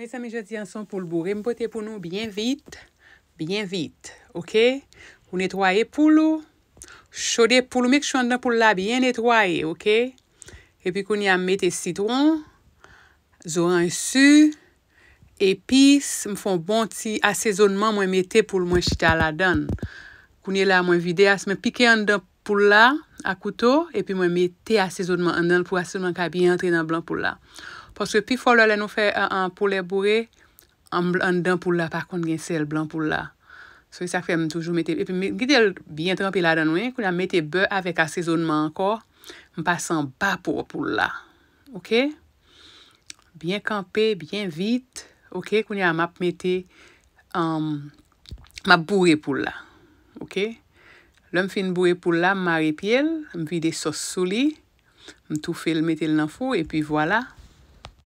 Mes ame je di anson pou l bourre, mpote pou nou byen vit, byen vit, ok? Kou netwaye pou l ou, chode pou l ou, mik chou an dan pou l la, byen netwaye, ok? E pi kou ni ame mete sitron, zoran su, epis, mfon bon ti asezonman mwen mete pou l mwen chita la dan. Kou ni la mwen vide asme pike an dan pou l la akoutou, e pi mwen mete asezonman an dan pou asezonman ka byen entre nan blan pou l la. Paske pi fol lè nou fè an pou lè bouré, an blan dan pou lè, par kon gen sel blan pou lè. So yè e sak fèm toujou metè. E pi mè gite lè byen trampi lè dan nou yè, e kou nè metè bè avèk asezonman ankor, mè pasan bapou pou lè. Ok? Byen kampe, byen vit, ok, kou nè am ap metè an, um, mè bouré pou lè. Ok? Lè m fèm bouré pou lè, mè a repel, mè vide sos sou li, mè tou fè lè metè lè nan fou, e pi wala.